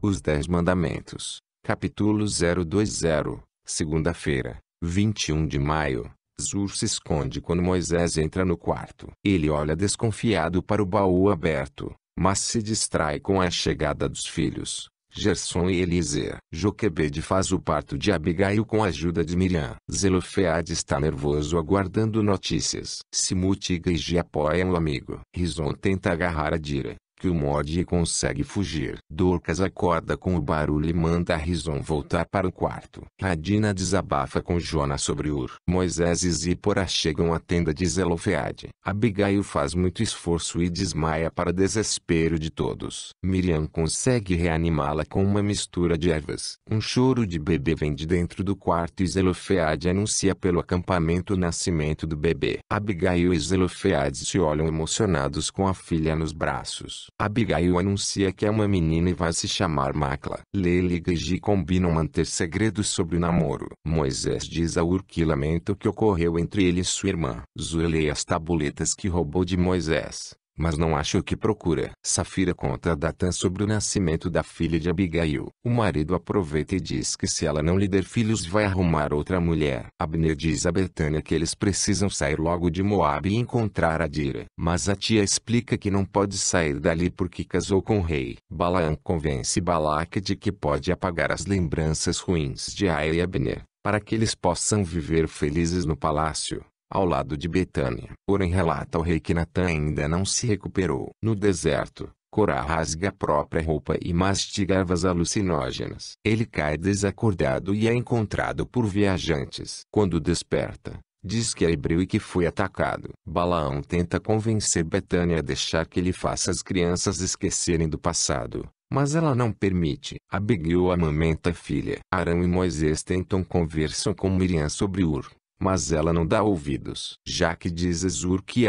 Os Dez Mandamentos, capítulo 020, segunda-feira, 21 de maio. Zur se esconde quando Moisés entra no quarto. Ele olha desconfiado para o baú aberto, mas se distrai com a chegada dos filhos, Gerson e Eliezer. Joquebede faz o parto de Abigail com a ajuda de Miriam. Zelofeade está nervoso aguardando notícias. Simutiga e G apoiam o amigo. Rison tenta agarrar a Dira, que o e consegue fugir. Dorcas acorda com o barulho e manda Rison voltar para o quarto. Radina desabafa com Jonas sobre Ur. Moisés e Zípora chegam à tenda de Zelofeade. Abigail faz muito esforço e desmaia para desespero de todos. Miriam consegue reanimá-la com uma mistura de ervas. Um choro de bebê vem de dentro do quarto e Zelofeade anuncia pelo acampamento o nascimento do bebê. Abigail e Zelofeade se olham emocionados com a filha nos braços. Abigail anuncia que é uma menina e vai se chamar Macla. Lele e Gigi combinam manter segredos sobre o namoro. Moisés diz a Ur que lamenta o que ocorreu entre ele e sua irmã. Zulei as tabuletas que roubou de Moisés mas não acha o que procura. Safira conta a Datan sobre o nascimento da filha de Abigail. O marido aproveita e diz que se ela não lhe der filhos vai arrumar outra mulher. Abner diz a Betânia que eles precisam sair logo de Moab e encontrar Adira. Mas a tia explica que não pode sair dali porque casou com o rei. Balaam convence Balaque de que pode apagar as lembranças ruins de Aia e Abner para que eles possam viver felizes no palácio ao lado de Betânia. Porém relata o rei que Natã ainda não se recuperou. No deserto, Corá rasga a própria roupa e mastiga ervas alucinógenas. Ele cai desacordado e é encontrado por viajantes. Quando desperta, diz que é hebreu e que foi atacado. Balaão tenta convencer Betânia a deixar que ele faça as crianças esquecerem do passado, mas ela não permite. Abigail amamenta a filha. Arão e Moisés tentam conversam com Miriam sobre Ur. Mas ela não dá ouvidos. Já que diz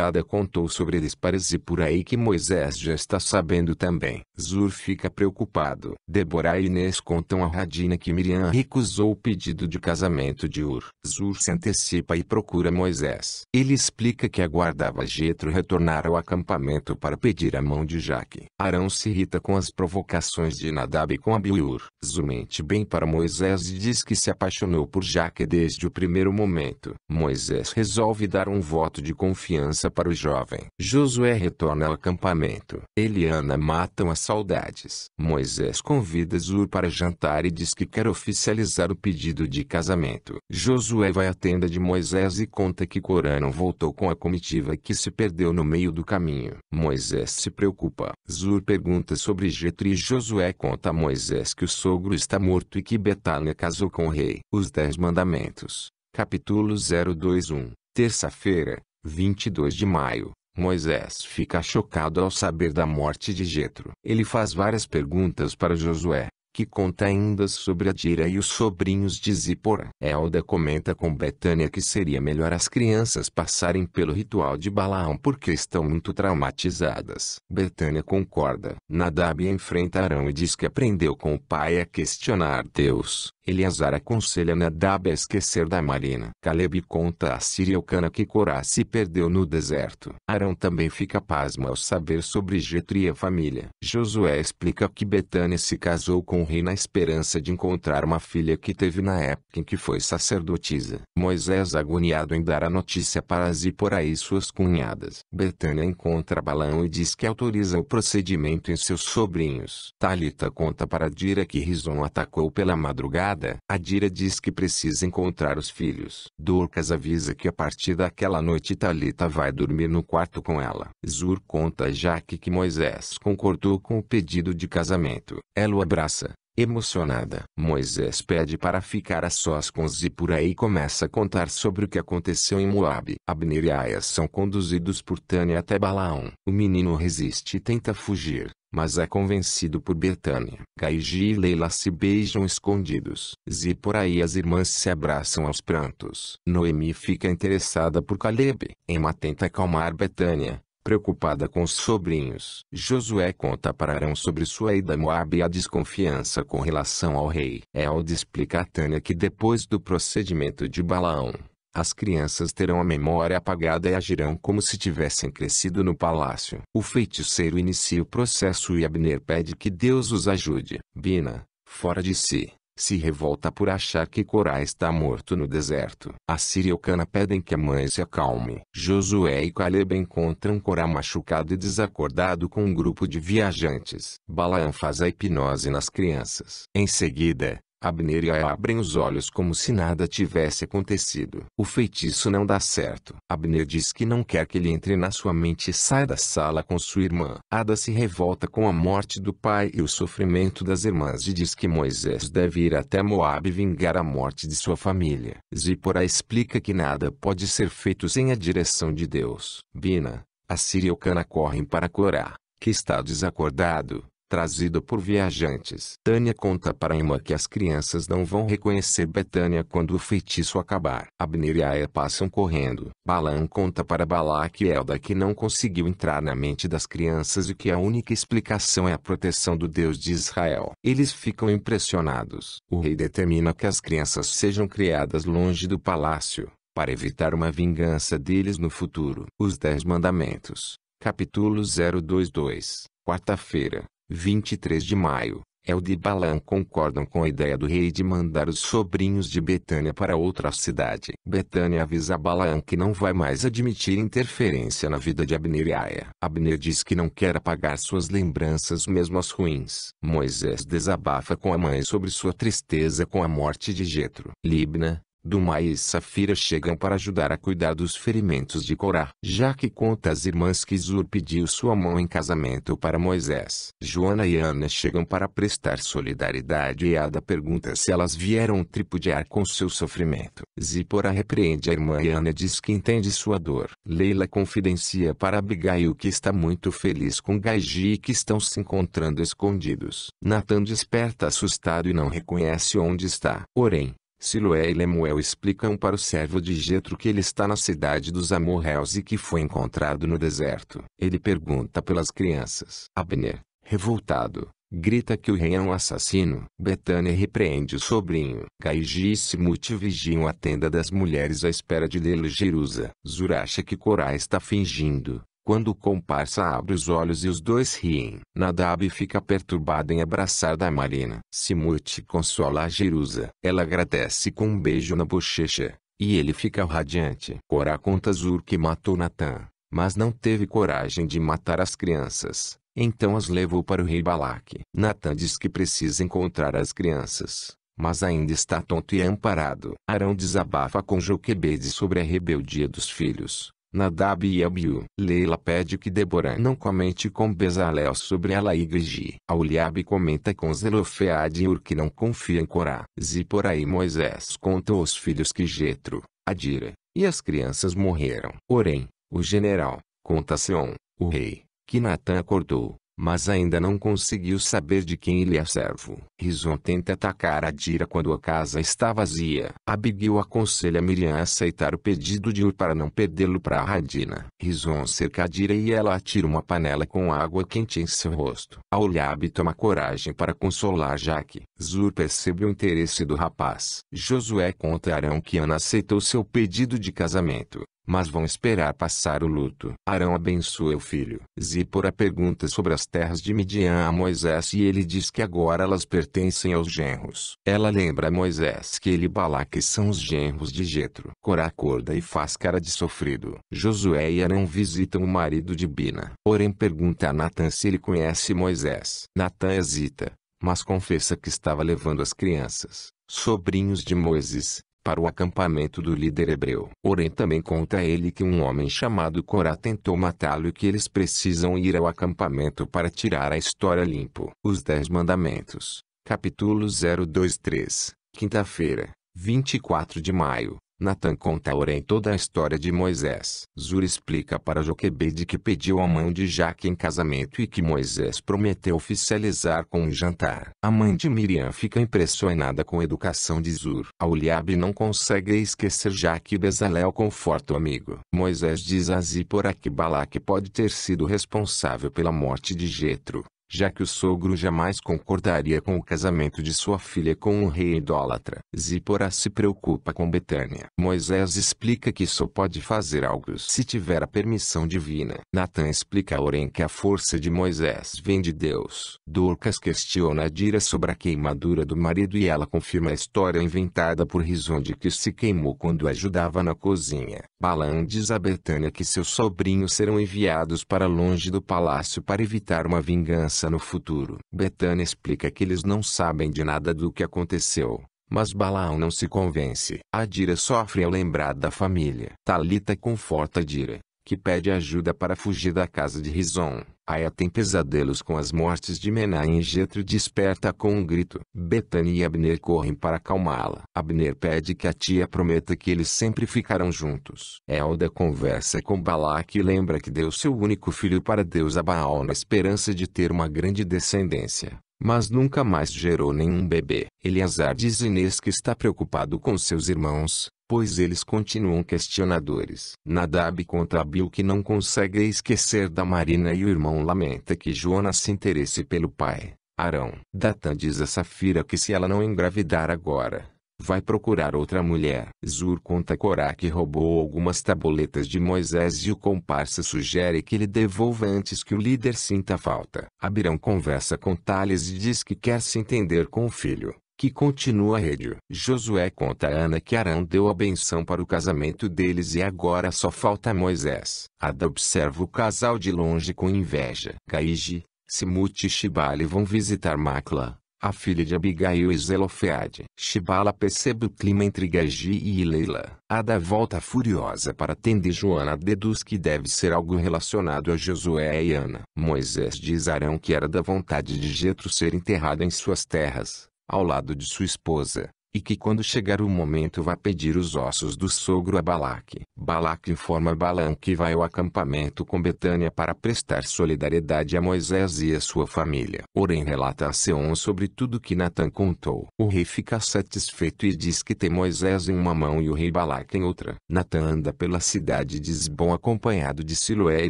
Ada contou sobre eles parece por aí que Moisés já está sabendo também. Zur fica preocupado. Deborah e Inês contam a Radina que Miriam recusou o pedido de casamento de Ur. Zur se antecipa e procura Moisés. Ele explica que aguardava Jetro retornar ao acampamento para pedir a mão de Jaque. Arão se irrita com as provocações de Nadab e com Abiur. Zur mente bem para Moisés e diz que se apaixonou por Jaque desde o primeiro momento. Moisés resolve dar um voto de confiança para o jovem. Josué retorna ao acampamento. Eliana matam as saudades. Moisés convida Zur para jantar e diz que quer oficializar o pedido de casamento. Josué vai à tenda de Moisés e conta que Corã não voltou com a comitiva que se perdeu no meio do caminho. Moisés se preocupa. Zur pergunta sobre Getri e Josué conta a Moisés que o sogro está morto e que Betânia casou com o rei. Os Dez Mandamentos. Capítulo 021 Terça-feira, 22 de maio. Moisés fica chocado ao saber da morte de Jetro. Ele faz várias perguntas para Josué, que conta ainda sobre Adira e os sobrinhos de Zipora. Elda comenta com Betânia que seria melhor as crianças passarem pelo ritual de Balaão porque estão muito traumatizadas. Betânia concorda. Nadab enfrenta Arão e diz que aprendeu com o pai a questionar Deus. Eleazar aconselha Nadab a esquecer da Marina. Caleb conta a Siriocana que Corá se perdeu no deserto. Arão também fica pasmo ao saber sobre Getri e a família. Josué explica que Betânia se casou com o rei na esperança de encontrar uma filha que teve na época em que foi sacerdotisa. Moisés agoniado em dar a notícia para as e suas cunhadas. Betânia encontra Balão e diz que autoriza o procedimento em seus sobrinhos. Talita conta para Dira que Rison atacou pela madrugada Adira diz que precisa encontrar os filhos. Dorcas avisa que a partir daquela noite Talita vai dormir no quarto com ela. Zur conta a Jaque que Moisés concordou com o pedido de casamento. Ela o abraça, Emocionada, Moisés pede para ficar a sós com Zipura e começa a contar sobre o que aconteceu em Moab. Abner e Aias são conduzidos por Tânia até Balaão. O menino resiste e tenta fugir mas é convencido por Betânia. Gaiji e Leila se beijam escondidos. E por aí as irmãs se abraçam aos prantos. Noemi fica interessada por Caleb. Emma tenta acalmar Betânia, preocupada com os sobrinhos. Josué conta para Arão sobre sua ida a Moab e a desconfiança com relação ao rei. Elde é explica a Tânia que depois do procedimento de Balaão, as crianças terão a memória apagada e agirão como se tivessem crescido no palácio. O feiticeiro inicia o processo e Abner pede que Deus os ajude. Bina, fora de si, se revolta por achar que Corá está morto no deserto. Síria e Cana pedem que a mãe se acalme. Josué e Caleb encontram Corá machucado e desacordado com um grupo de viajantes. Balaam faz a hipnose nas crianças. Em seguida, Abner e é Aya abrem os olhos como se nada tivesse acontecido. O feitiço não dá certo. Abner diz que não quer que ele entre na sua mente e saia da sala com sua irmã. Ada se revolta com a morte do pai e o sofrimento das irmãs e diz que Moisés deve ir até Moab vingar a morte de sua família. Zipporah explica que nada pode ser feito sem a direção de Deus. Bina, a Síria e Cana correm para Corá, que está desacordado trazido por viajantes. Tânia conta para Emma que as crianças não vão reconhecer Betânia quando o feitiço acabar. Abner e Aya passam correndo. Balan conta para Balak e Elda que não conseguiu entrar na mente das crianças e que a única explicação é a proteção do Deus de Israel. Eles ficam impressionados. O rei determina que as crianças sejam criadas longe do palácio, para evitar uma vingança deles no futuro. Os Dez Mandamentos, capítulo 022, quarta-feira. 23 de maio, Elde e Balaam concordam com a ideia do rei de mandar os sobrinhos de Betânia para outra cidade. Betânia avisa Balaam que não vai mais admitir interferência na vida de Abner e Aia. Abner diz que não quer apagar suas lembranças mesmo as ruins. Moisés desabafa com a mãe sobre sua tristeza com a morte de Jetro. Libna, Duma e Safira chegam para ajudar a cuidar dos ferimentos de Corá. Já que conta às irmãs que Zur pediu sua mão em casamento para Moisés. Joana e Ana chegam para prestar solidariedade e Ada pergunta se elas vieram tripudiar com seu sofrimento. Zipora repreende a irmã e Ana diz que entende sua dor. Leila confidencia para Abigail que está muito feliz com Gaiji e que estão se encontrando escondidos. Natan desperta assustado e não reconhece onde está. Porém, Siloé e Lemuel explicam para o servo de Jetro que ele está na cidade dos amorreus e que foi encontrado no deserto. Ele pergunta pelas crianças. Abner, revoltado, grita que o rei é um assassino. Betânia repreende o sobrinho. Gaiji e Simute vigiam a tenda das mulheres à espera de em Jerusa. Zur acha que Corá está fingindo, quando o comparsa abre os olhos e os dois riem. Nadab fica perturbada em abraçar Damarina. Simute consola a Jerusa. Ela agradece com um beijo na bochecha. E ele fica radiante. Corá conta Zur que matou Natan, mas não teve coragem de matar as crianças. Então as levou para o rei Balak. Natan diz que precisa encontrar as crianças, mas ainda está tonto e amparado. Arão desabafa com Joquebede sobre a rebeldia dos filhos. Nadab e Abiu. Leila pede que Deborah não comente com Bezalel sobre ela e Grigi. Auliabe comenta com Zelofeade e Ur que não confia em Corá. Zipora e Moisés contam os filhos que Jetro, Adira, e as crianças morreram. Porém, o general, conta Seon, o rei, que Natan acordou, mas ainda não conseguiu saber de quem ele é servo. Rison tenta atacar a Dira quando a casa está vazia. Abigail aconselha Miriam a aceitar o pedido de Ur para não perdê-lo para a Radina. Rison cerca a Dira e ela atira uma panela com água quente em seu rosto. Aulab toma coragem para consolar Jaque. Zur percebe o interesse do rapaz. Josué conta a Arão que Ana aceitou seu pedido de casamento mas vão esperar passar o luto. Arão abençoa o filho. Zípora pergunta sobre as terras de Midian a Moisés e ele diz que agora elas pertencem aos genros. Ela lembra a Moisés que ele e Balaque são os genros de Jetro. Corá acorda e faz cara de sofrido. Josué e Arão visitam o marido de Bina. Orem pergunta a Natan se ele conhece Moisés. Natan hesita, mas confessa que estava levando as crianças, sobrinhos de Moisés, para o acampamento do líder hebreu. Orem também conta a ele que um homem chamado Corá tentou matá-lo e que eles precisam ir ao acampamento para tirar a história limpo. Os Dez Mandamentos, capítulo 023, quinta-feira, 24 de maio. Natan conta Orem toda a história de Moisés. Zur explica para Joquebede que pediu a mão de Jaque em casamento e que Moisés prometeu oficializar com um jantar. A mãe de Miriam fica impressionada com a educação de Zur. Auliabe não consegue esquecer Jaque e Bezalel conforta o amigo. Moisés diz a Zípora que Balak pode ter sido responsável pela morte de Jetro já que o sogro jamais concordaria com o casamento de sua filha com um rei idólatra. Zípora se preocupa com Betânia. Moisés explica que só pode fazer algo se tiver a permissão divina. Natan explica a Orem que a força de Moisés vem de Deus. Dorcas questiona a Dira sobre a queimadura do marido e ela confirma a história inventada por Rison de que se queimou quando ajudava na cozinha. Balan diz a Betânia que seus sobrinhos serão enviados para longe do palácio para evitar uma vingança no futuro. Betânia explica que eles não sabem de nada do que aconteceu, mas Balaão não se convence. Adira sofre ao lembrar da família. Talita conforta Adira que pede ajuda para fugir da casa de Rison. Aya tem pesadelos com as mortes de Menahem e Jetro desperta com um grito. Bethany e Abner correm para acalmá-la. Abner pede que a tia prometa que eles sempre ficarão juntos. Elda conversa com Balak e lembra que deu seu único filho para Deus a Baal na esperança de ter uma grande descendência. Mas nunca mais gerou nenhum bebê. Eleazar diz Inês que está preocupado com seus irmãos, pois eles continuam questionadores. Nadab contra Bill que não consegue esquecer da Marina e o irmão lamenta que Jonas se interesse pelo pai, Arão. Datã diz a Safira que se ela não engravidar agora, vai procurar outra mulher. Zur conta Corá que roubou algumas tabuletas de Moisés e o comparsa sugere que ele devolva antes que o líder sinta falta. Abirão conversa com Tales e diz que quer se entender com o filho que continua rédio. Josué conta a Ana que Arão deu a benção para o casamento deles e agora só falta Moisés. Ada observa o casal de longe com inveja. Gaige, Simute e Shibale vão visitar Makla, a filha de Abigail e Zelofeade. Shibala percebe o clima entre Gagi e Leila. Ada volta furiosa para atender e Joana deduz que deve ser algo relacionado a Josué e Ana. Moisés diz a Arão que era da vontade de Jetro ser enterrado em suas terras ao lado de sua esposa, e que quando chegar o momento vá pedir os ossos do sogro a Balaque. Balaque informa Balaão que vai ao acampamento com Betânia para prestar solidariedade a Moisés e a sua família. Orem relata a Seon sobre tudo que Natan contou. O rei fica satisfeito e diz que tem Moisés em uma mão e o rei Balaque em outra. Natan anda pela cidade de Zibon acompanhado de Siloé e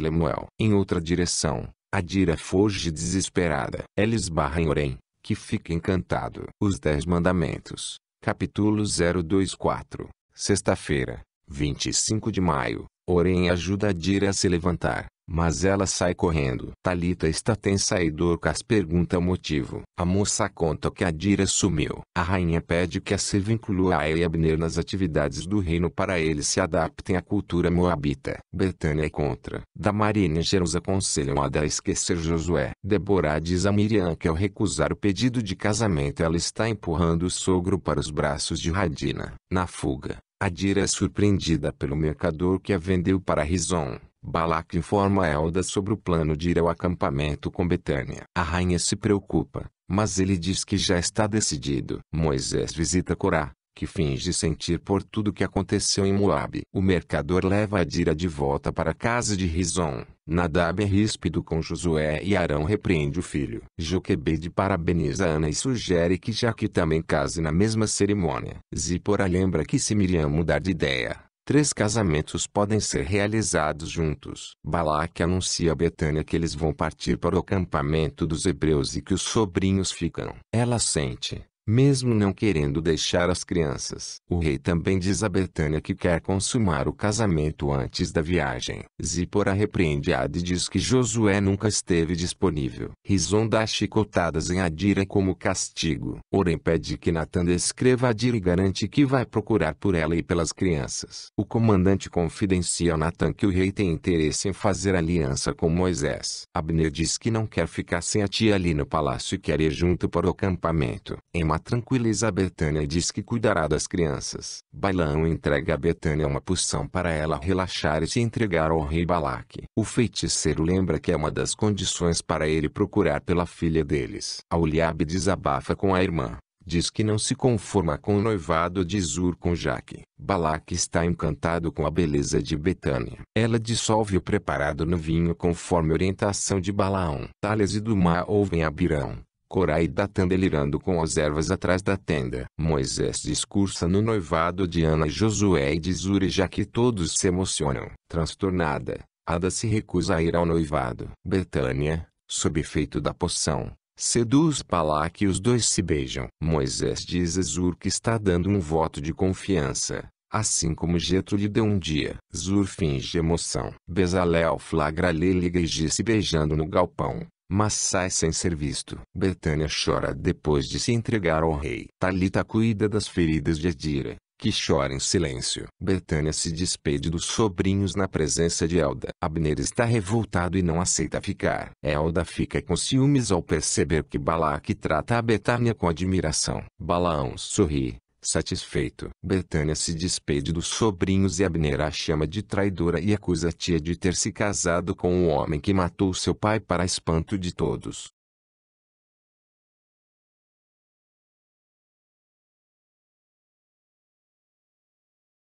Lemuel. Em outra direção, Adira foge desesperada. Ela esbarra em Orem, que fica encantado. Os Dez Mandamentos, capítulo 024, sexta-feira, 25 de maio. Orem ajuda a Dira a se levantar. Mas ela sai correndo. Talita está tensa e Dorcas pergunta o motivo. A moça conta que Adira sumiu. A rainha pede que a Siva inclua a e Abner nas atividades do reino para eles se adaptem à cultura moabita. Betânia é contra. Da e Jerusa aconselham Ada a esquecer Josué. Deborah diz a Miriam que ao recusar o pedido de casamento ela está empurrando o sogro para os braços de Radina. Na fuga, Adira é surpreendida pelo mercador que a vendeu para Rison. Balak informa Elda sobre o plano de ir ao acampamento com Betânia. A rainha se preocupa, mas ele diz que já está decidido. Moisés visita Corá, que finge sentir por tudo que aconteceu em Moabe. O mercador leva Adira de volta para a casa de Rizon. Nadab é ríspido com Josué e Arão repreende o filho. Joquebede parabeniza Ana e sugere que Jaque também case na mesma cerimônia. Zipora lembra que se Miriam mudar de ideia, Três casamentos podem ser realizados juntos. Balaque anuncia a Betânia que eles vão partir para o acampamento dos hebreus e que os sobrinhos ficam. Ela sente mesmo não querendo deixar as crianças. O rei também diz a Betânia que quer consumar o casamento antes da viagem. Zípora repreende Ad e diz que Josué nunca esteve disponível. Rison dá chicotadas em Adira como castigo. Orem pede que Natan descreva Adira e garante que vai procurar por ela e pelas crianças. O comandante confidencia a Natan que o rei tem interesse em fazer aliança com Moisés. Abner diz que não quer ficar sem a tia ali no palácio e quer ir junto para o acampamento. Em uma tranquiliza a Betânia e diz que cuidará das crianças. Balaão entrega a Betânia uma poção para ela relaxar e se entregar ao rei Balaque. O feiticeiro lembra que é uma das condições para ele procurar pela filha deles. Auliab desabafa com a irmã. Diz que não se conforma com o noivado de Zur com Jaque. Balaque está encantado com a beleza de Betânia. Ela dissolve o preparado no vinho conforme orientação de Balaão. Tales e Dumá ouvem Abirão Corai Datã delirando com as ervas atrás da tenda. Moisés discursa no noivado de Ana e Josué e diz já que todos se emocionam. Transtornada, Ada se recusa a ir ao noivado. Betânia, sob efeito da poção, seduz Palaque e os dois se beijam. Moisés diz a Zur que está dando um voto de confiança, assim como Jetro lhe deu um dia. Zur finge emoção. Bezalel flagra Liga e G se beijando no galpão mas sai sem ser visto. Betânia chora depois de se entregar ao rei. Talita cuida das feridas de Adira, que chora em silêncio. Betânia se despede dos sobrinhos na presença de Elda. Abner está revoltado e não aceita ficar. Elda fica com ciúmes ao perceber que Balaque trata a Betânia com admiração. Balaão sorri. Satisfeito, Betânia se despede dos sobrinhos e Abner a chama de traidora e acusa a tia de ter se casado com o homem que matou seu pai para espanto de todos.